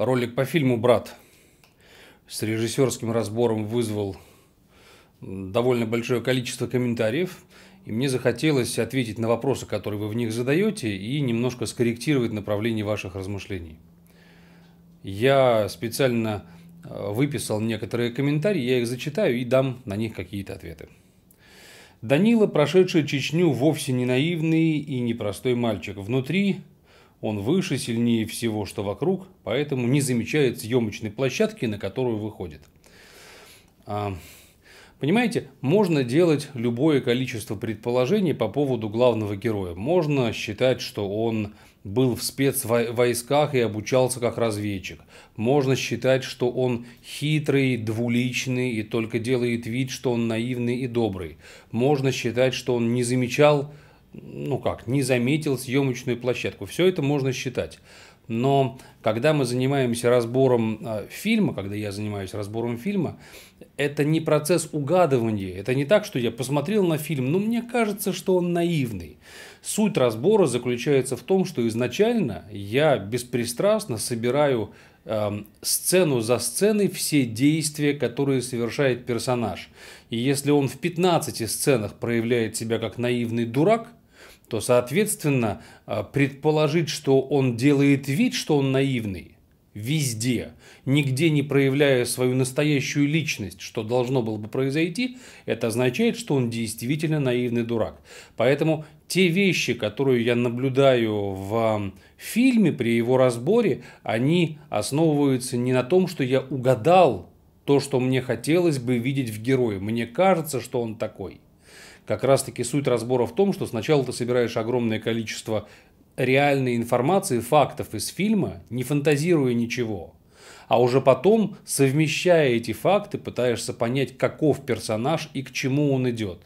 ролик по фильму «Брат» с режиссерским разбором вызвал довольно большое количество комментариев, и мне захотелось ответить на вопросы, которые вы в них задаете, и немножко скорректировать направление ваших размышлений. Я специально э, выписал некоторые комментарии, я их зачитаю и дам на них какие-то ответы. Данила, прошедший Чечню, вовсе не наивный и непростой мальчик. Внутри он выше, сильнее всего, что вокруг, поэтому не замечает съемочной площадки, на которую выходит. А, понимаете, можно делать любое количество предположений по поводу главного героя. Можно считать, что он был в спецвойсках и обучался как разведчик. Можно считать, что он хитрый, двуличный и только делает вид, что он наивный и добрый. Можно считать, что он не замечал ну как, не заметил съемочную площадку. Все это можно считать. Но когда мы занимаемся разбором э, фильма, когда я занимаюсь разбором фильма, это не процесс угадывания. Это не так, что я посмотрел на фильм, но мне кажется, что он наивный. Суть разбора заключается в том, что изначально я беспристрастно собираю эм, сцену за сценой все действия, которые совершает персонаж. И если он в 15 сценах проявляет себя как наивный дурак – то, соответственно, а, предположить, что он делает вид, что он наивный, везде, нигде не проявляя свою настоящую личность, что должно было бы произойти, это означает, что он действительно наивный дурак. Поэтому те вещи, которые я наблюдаю в а, фильме при его разборе, они основываются не на том, что я угадал то, что мне хотелось бы видеть в герое. Мне кажется, что он такой – как раз-таки суть разбора в том, что сначала ты собираешь огромное количество реальной информации, фактов из фильма, не фантазируя ничего. А уже потом, совмещая эти факты, пытаешься понять, каков персонаж и к чему он идет.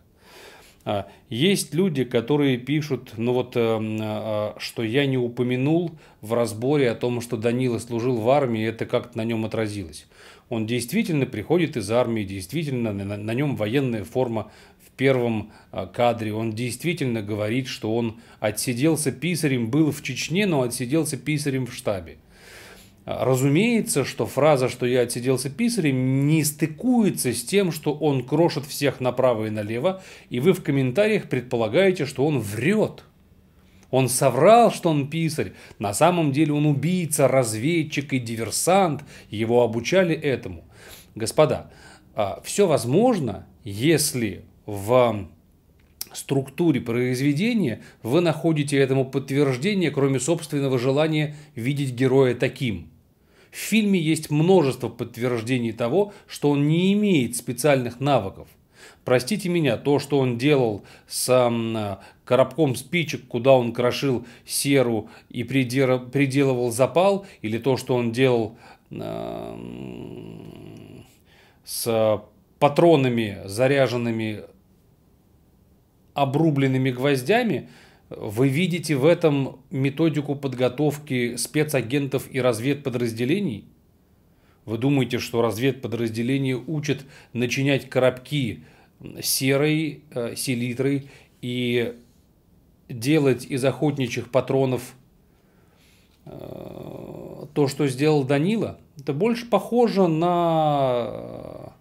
А, есть люди, которые пишут, ну вот, э, э, что я не упомянул в разборе о том, что Данила служил в армии, и это как-то на нем отразилось. Он действительно приходит из армии, действительно на, на нем военная форма, первом а, кадре. Он действительно говорит, что он отсиделся писарем, был в Чечне, но отсиделся писарем в штабе. А, разумеется, что фраза, что я отсиделся писарем, не стыкуется с тем, что он крошит всех направо и налево, и вы в комментариях предполагаете, что он врет. Он соврал, что он писарь. На самом деле он убийца, разведчик и диверсант. Его обучали этому. Господа, а, все возможно, если в структуре произведения вы находите этому подтверждение, кроме собственного желания видеть героя таким. В фильме есть множество подтверждений того, что он не имеет специальных навыков. Простите меня, то, что он делал с коробком спичек, куда он крошил серу и придер... приделывал запал, или то, что он делал с патронами, заряженными обрубленными гвоздями, вы видите в этом методику подготовки спецагентов и разведподразделений? Вы думаете, что разведподразделения учат начинять коробки серой, э, селитрой и делать из охотничьих патронов э, то, что сделал Данила? Это больше похоже на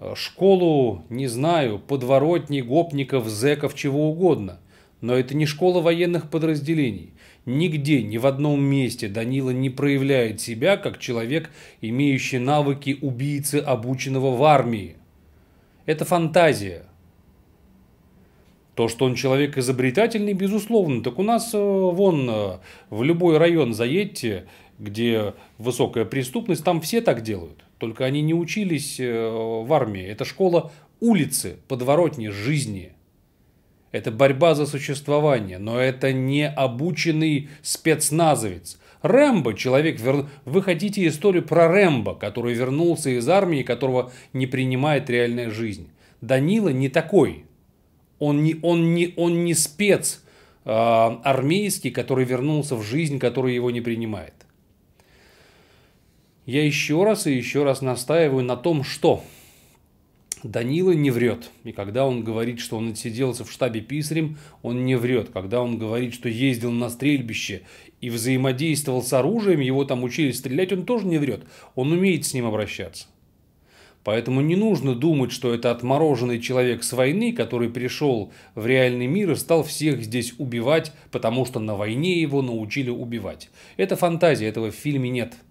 Э, школу, не знаю, подворотни, гопников, зеков, чего угодно. Но это не школа военных подразделений. Нигде, ни в одном месте Данила не проявляет себя как человек, имеющий навыки убийцы, обученного в армии. Это фантазия. То, что он человек изобретательный, безусловно. Так у нас э, вон э, в любой район заедьте, где высокая преступность, там все так делают. Только они не учились э, в армии. Это школа улицы, подворотни, жизни. Это борьба за существование, но это не обученный спецназовец. Рэмбо, человек, вер... вы хотите историю про Рэмбо, который вернулся из армии, которого не принимает реальная жизнь. Данила не такой. Он не, он не, он не спец э, армейский, который вернулся в жизнь, который его не принимает. Я еще раз и еще раз настаиваю на том, что Данила не врет. И когда он говорит, что он отсиделся в штабе писарем, он не врет. Когда он говорит, что ездил на стрельбище и взаимодействовал с оружием, его там учили стрелять, он тоже не врет. Он умеет с ним обращаться. Поэтому не нужно думать, что это отмороженный человек с войны, который пришел в реальный мир и стал всех здесь убивать, потому что на войне его научили убивать. Это фантазия, этого в фильме нет –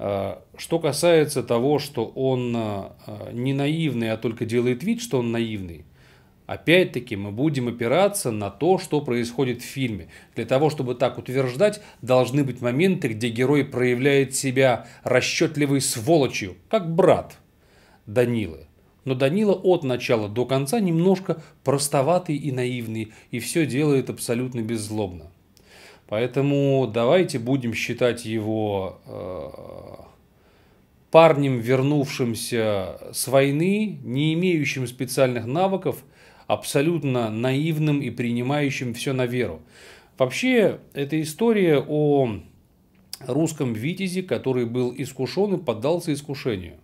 Э, что касается того, что он э, не наивный, а только делает вид, что он наивный, Опять-таки мы будем опираться на то, что происходит в фильме. Для того, чтобы так утверждать, должны быть моменты, где герой проявляет себя расчетливой сволочью, как брат Данилы. Но Данила от начала до конца немножко простоватый и наивный, и все делает абсолютно беззлобно. Поэтому давайте будем считать его э, парнем, вернувшимся с войны, не имеющим специальных навыков, абсолютно наивным и принимающим все на веру. Вообще, эта история о русском витязе, который был искушен и поддался искушению.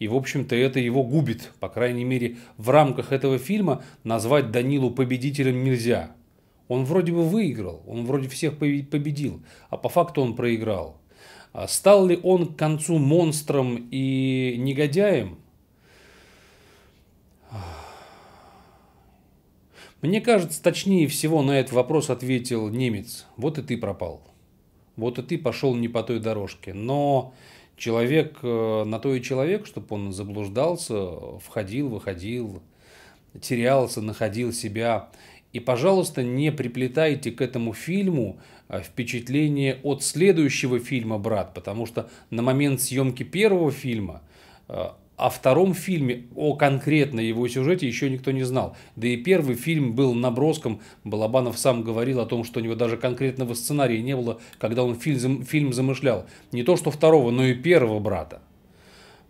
И, в общем-то, это его губит. По крайней мере, в рамках этого фильма назвать Данилу победителем нельзя. Он вроде бы выиграл, он вроде всех победил, а по факту он проиграл. А стал ли он к концу монстром и негодяем? Мне кажется, точнее всего на этот вопрос ответил немец. Вот и ты пропал. Вот и ты пошел не по той дорожке. Но человек э, на то и человек, чтобы он заблуждался, входил, выходил, терялся, находил себя. И, пожалуйста, не приплетайте к этому фильму э, впечатление от следующего фильма «Брат», потому что на момент съемки первого фильма э, о втором фильме, о конкретно его сюжете еще никто не знал. Да и первый фильм был наброском. Балабанов сам говорил о том, что у него даже конкретного сценария не было, когда он фильм, фильм замышлял. Не то что второго, но и первого брата.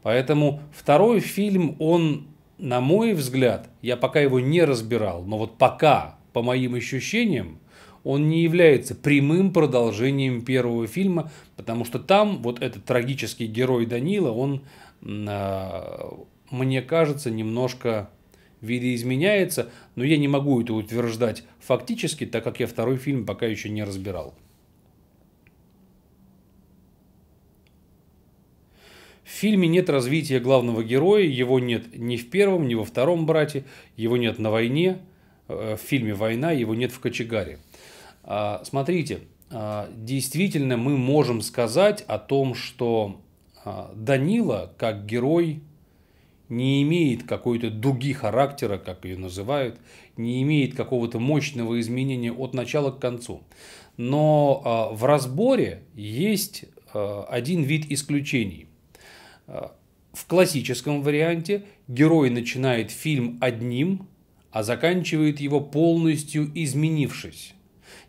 Поэтому второй фильм, он на мой взгляд, я пока его не разбирал, но вот пока, по моим ощущениям, он не является прямым продолжением первого фильма, потому что там вот этот трагический герой Данила, он, а, мне кажется, немножко видоизменяется, но я не могу это утверждать фактически, так как я второй фильм пока еще не разбирал. В фильме нет развития главного героя, его нет ни в первом, ни во втором брате, его нет на войне, э, в фильме «Война», его нет в «Кочегаре». А, смотрите, а, действительно мы можем сказать о том, что а, Данила как герой не имеет какой-то дуги характера, как ее называют, не имеет какого-то мощного изменения от начала к концу. Но в разборе есть один вид исключений. Э, в классическом варианте герой начинает фильм одним, а заканчивает его полностью изменившись.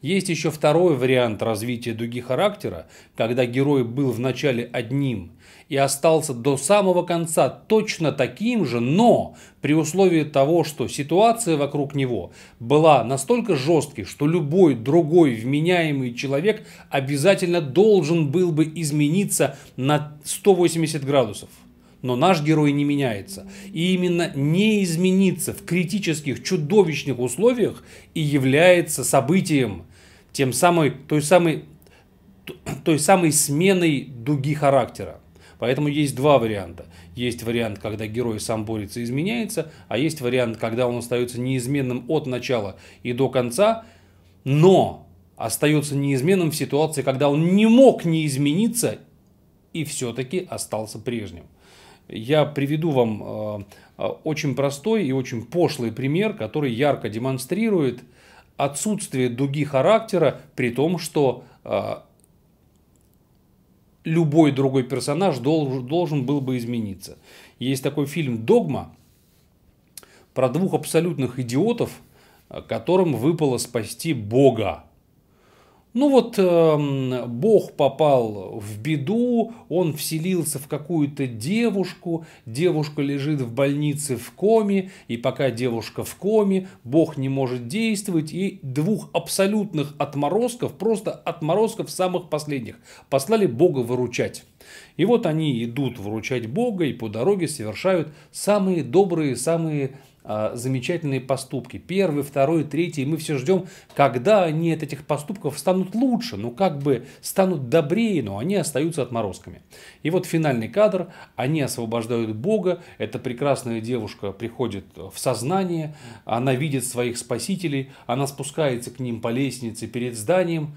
Есть еще второй вариант развития дуги характера, когда герой был вначале одним и остался до самого конца точно таким же, но при условии того, что ситуация вокруг него была настолько жесткой, что любой другой вменяемый человек обязательно должен был бы измениться на 180 градусов. Но наш герой не меняется. И именно не измениться в критических, чудовищных условиях и является событием, тем самой, той, самой, той самой сменой дуги характера. Поэтому есть два варианта. Есть вариант, когда герой сам борется и изменяется, а есть вариант, когда он остается неизменным от начала и до конца, но остается неизменным в ситуации, когда он не мог не измениться и все-таки остался прежним. Я приведу вам э, э, очень простой и очень пошлый пример, который ярко демонстрирует – отсутствие дуги характера, при том, что э, любой другой персонаж должен, должен был бы измениться. Есть такой фильм «Догма» про двух абсолютных идиотов, а, которым выпало спасти Бога. Ну вот э, Бог попал в беду, он вселился в какую-то девушку, девушка лежит в больнице в коме, и пока девушка в коме, Бог не может действовать, и двух абсолютных отморозков, просто отморозков самых последних, послали Бога выручать. И вот они идут вручать Бога и по дороге совершают самые добрые, самые а, замечательные поступки. Первый, второй, третий. И мы все ждем, когда они от этих поступков станут лучше, ну как бы станут добрее, но они остаются отморозками. И вот финальный кадр. Они освобождают Бога. Эта прекрасная девушка приходит в сознание. Она видит своих спасителей. Она спускается к ним по лестнице перед зданием.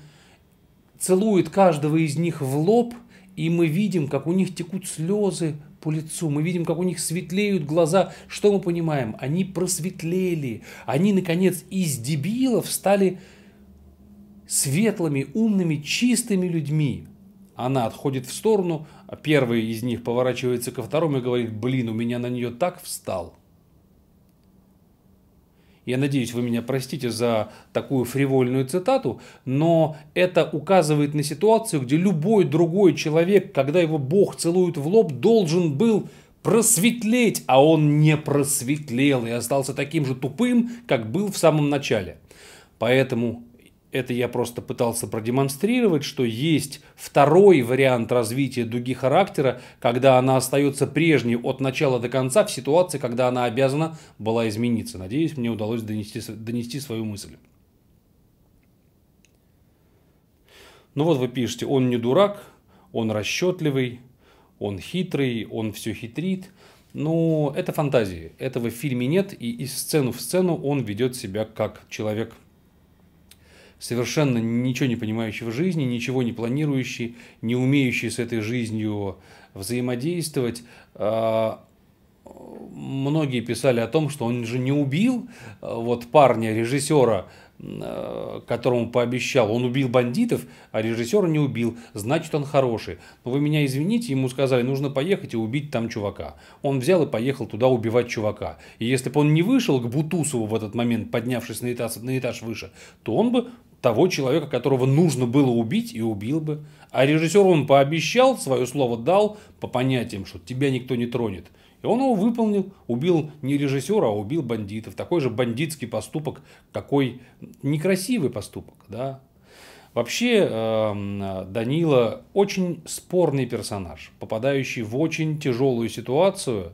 Целует каждого из них в лоб – и мы видим, как у них текут слезы по лицу, мы видим, как у них светлеют глаза. Что мы понимаем? Они просветлели. Они, наконец, из дебилов стали светлыми, умными, чистыми людьми. Она отходит в сторону, а первый из них поворачивается ко второму и говорит, блин, у меня на нее так встал. Я надеюсь, вы меня простите за такую фривольную цитату, но это указывает на ситуацию, где любой другой человек, когда его Бог целует в лоб, должен был просветлеть, а он не просветлел и остался таким же тупым, как был в самом начале. Поэтому это я просто пытался продемонстрировать, что есть второй вариант развития дуги характера, когда она остается прежней от начала до конца в ситуации, когда она обязана была измениться. Надеюсь, мне удалось донести, донести свою мысль. Ну вот вы пишете, он не дурак, он расчетливый, он хитрый, он все хитрит. Но ну, это фантазии. Этого в фильме нет, и из сцену в сцену он ведет себя как человек совершенно ничего не понимающий в жизни, ничего не планирующий, не умеющий с этой жизнью взаимодействовать. А, многие писали о том, что он же не убил а, вот парня, режиссера, Э, которому пообещал, он убил бандитов, а режиссера не убил, значит он хороший. Но ну, вы меня извините, ему сказали, нужно поехать и убить там чувака. Он взял и поехал туда убивать чувака. И если бы он не вышел к Бутусову в этот момент, поднявшись на этаж, на этаж выше, то он бы того человека, которого нужно было убить, и убил бы. А режиссеру он пообещал, свое слово дал, по понятиям, что тебя никто не тронет. И он его выполнил, убил не режиссера, а убил бандитов. Такой же бандитский поступок, такой некрасивый поступок. Да? Вообще эм, Данила очень спорный персонаж, попадающий в очень тяжелую ситуацию.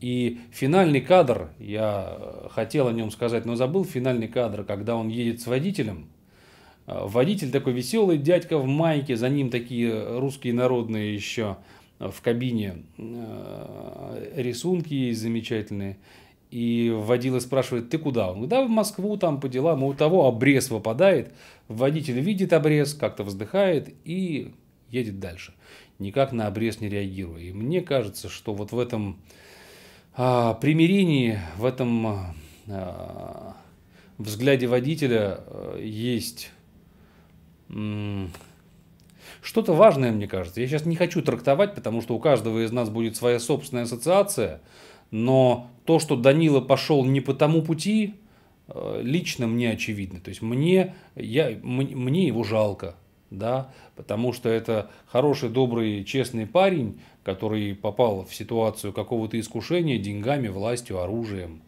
И финальный кадр, я хотел о нем сказать, но забыл финальный кадр, когда он едет с водителем. Э, водитель такой веселый, дядька в майке, за ним такие русские народные еще в кабине э, рисунки замечательные. И водила спрашивает, ты куда? Он говорит, да, в Москву там по делам. И у того обрез выпадает, водитель видит обрез, как-то вздыхает и едет дальше. Никак на обрез не реагируя. И мне кажется, что вот в этом а, примирении, в этом а, взгляде водителя а, есть что-то важное, мне кажется. Я сейчас не хочу трактовать, потому что у каждого из нас будет своя собственная ассоциация. Но то, что Данила пошел не по тому пути, э, лично мне очевидно. То есть мне, я, мне его жалко. Да, потому что это хороший, добрый, честный парень, который попал в ситуацию какого-то искушения деньгами, властью, оружием,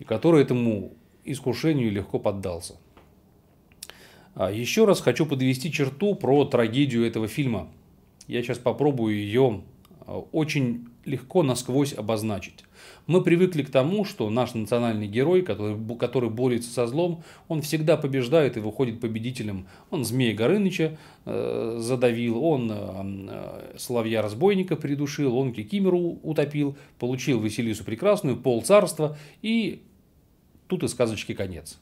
и который этому искушению легко поддался. А еще раз хочу подвести черту про трагедию этого фильма. Я сейчас попробую ее а, очень легко насквозь обозначить. Мы привыкли к тому, что наш национальный герой, который, который борется со злом, он всегда побеждает и выходит победителем. Он Змея Горыныча э, задавил, он э, э Соловья-разбойника придушил, он Кикимеру утопил, получил Василису Прекрасную, пол царства и тут и сказочки конец.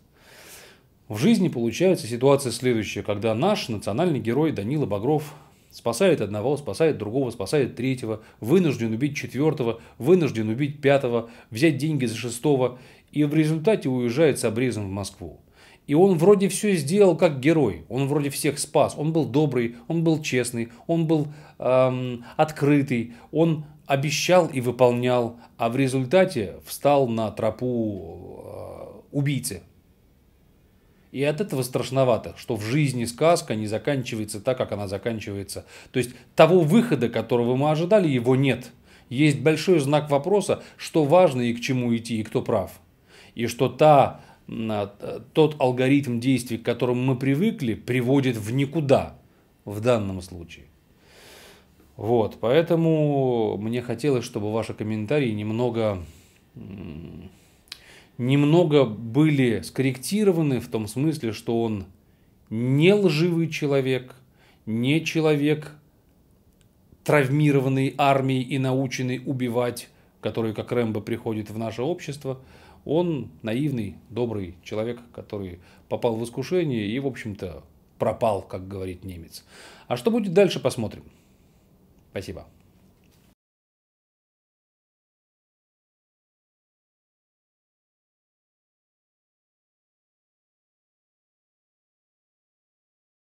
В жизни получается ситуация следующая, когда наш национальный герой Данила Багров спасает одного, спасает другого, спасает третьего, вынужден убить четвертого, вынужден убить пятого, взять деньги за шестого и в результате уезжает с обрезом в Москву. И он вроде все сделал как герой, он вроде всех спас, он был добрый, он был честный, он был эм, открытый, он обещал и выполнял, а в результате встал на тропу э, убийцы, и от этого страшновато, что в жизни сказка не заканчивается так, как она заканчивается. То есть того выхода, которого мы ожидали, его нет. Есть большой знак вопроса, что важно и к чему идти, и кто прав. И что та, а, тот алгоритм действий, к которому мы привыкли, приводит в никуда в данном случае. Вот, поэтому мне хотелось, чтобы ваши комментарии немного немного были скорректированы в том смысле, что он не лживый человек, не человек, травмированный армией и наученный убивать, который, как Рэмбо, приходит в наше общество. Он наивный, добрый человек, который попал в искушение и, в общем-то, пропал, как говорит немец. А что будет дальше, посмотрим. Спасибо.